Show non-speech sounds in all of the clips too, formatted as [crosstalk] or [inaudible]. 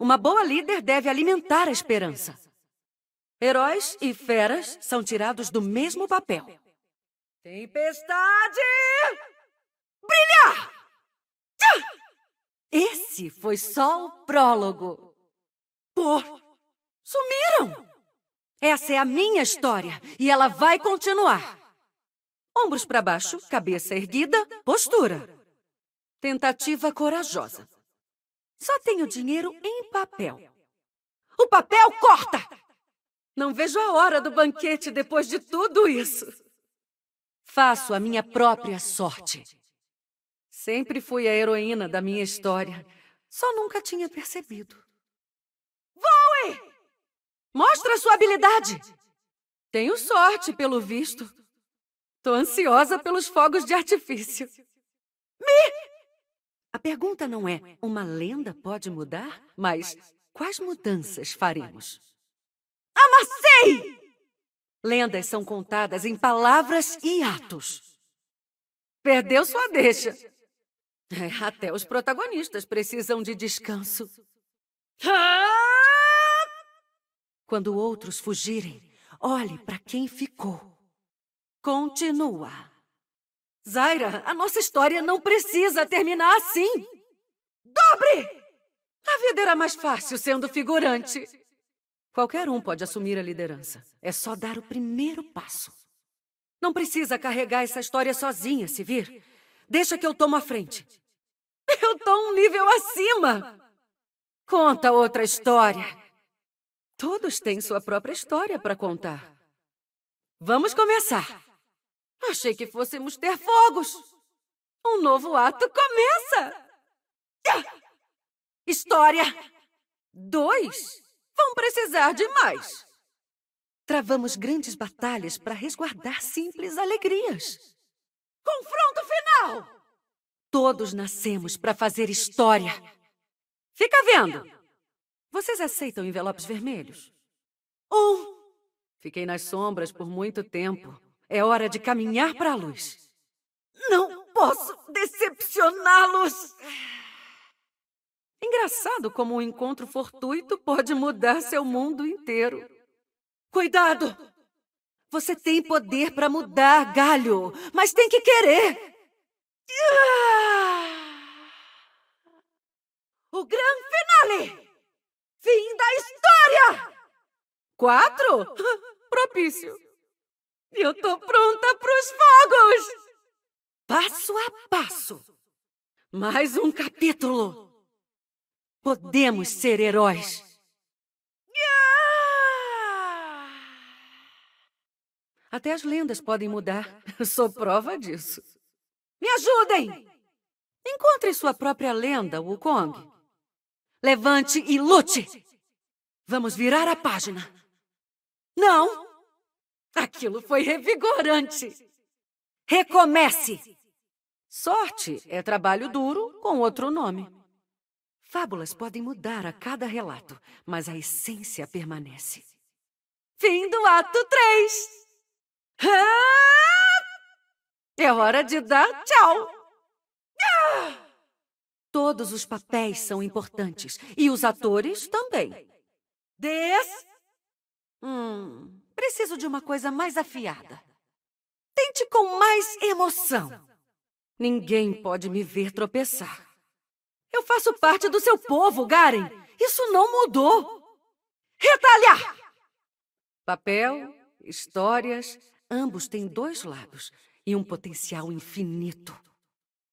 Uma boa líder deve alimentar a esperança. Heróis e feras são tirados do mesmo papel. Tempestade! Brilhar! Esse foi só o prólogo. Pô, sumiram! Essa é a minha história e ela vai continuar. Ombros para baixo, cabeça erguida, postura. Tentativa corajosa. Só tenho dinheiro em papel. O papel corta! Não vejo a hora do banquete depois de tudo isso. Faço a minha própria sorte. Sempre fui a heroína da minha história, só nunca tinha percebido. Voe! Mostra sua habilidade! Tenho sorte, pelo visto. Tô ansiosa pelos fogos de artifício. A pergunta não é: uma lenda pode mudar? Mas quais mudanças faremos? Amassei! Lendas são contadas em palavras e atos. Perdeu sua deixa. É, até os protagonistas precisam de descanso. Quando outros fugirem, olhe para quem ficou. Continua. Zaira, a nossa história não precisa terminar assim. Dobre! A vida era mais fácil sendo figurante. Qualquer um pode assumir a liderança. É só dar o primeiro passo. Não precisa carregar essa história sozinha, se vir. Deixa que eu tomo a frente. Eu tô um nível acima. Conta outra história. Todos têm sua própria história para contar. Vamos começar. Achei que fôssemos ter fogos. Um novo ato começa! História! Dois vão precisar de mais. Travamos grandes batalhas para resguardar simples alegrias. Confronto final! Todos nascemos para fazer história. Fica vendo! Vocês aceitam envelopes vermelhos? Um! Fiquei nas sombras por muito tempo. É hora de caminhar para a luz. Não posso decepcioná-los! Engraçado como um encontro fortuito pode mudar seu mundo inteiro. Cuidado! Você tem poder para mudar, galho, mas tem que querer! Ah! O grande finale! Fim da história! Quatro? [laughs] Propício. Eu tô pronta pros fogos! Passo a passo. Mais um capítulo. Podemos ser heróis. Ah! Até as lendas podem mudar. sou prova disso. Me ajudem! Encontre sua própria lenda, Wukong. Levante e lute! Vamos virar a página. Não! Aquilo foi revigorante. Recomece! Sorte é trabalho duro com outro nome. Fábulas podem mudar a cada relato, mas a essência permanece. Fim do ato 3. É hora de dar tchau. Todos os papéis são importantes e os atores também. Des. Hum. Preciso de uma coisa mais afiada. Tente com mais emoção. Ninguém pode me ver tropeçar. Eu faço parte do seu povo, Garen. Isso não mudou. Retalhar! Papel, histórias, ambos têm dois lados e um potencial infinito.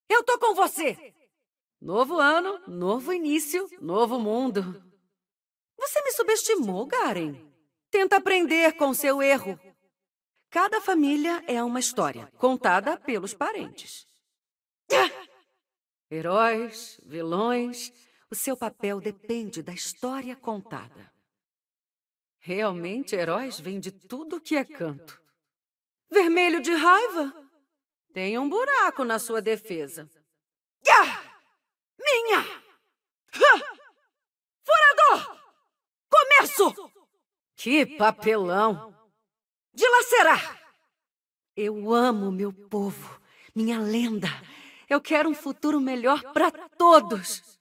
Eu tô com você! Novo ano, novo início, novo mundo. Você me subestimou, Garen. Tenta aprender com seu erro. Cada família é uma história, contada pelos parentes. Heróis, vilões, o seu papel depende da história contada. Realmente, heróis vêm de tudo que é canto. Vermelho de raiva? Tem um buraco na sua defesa. Yeah! Que papelão! Dilacerar! Eu amo meu povo, minha lenda. Eu quero um futuro melhor para todos.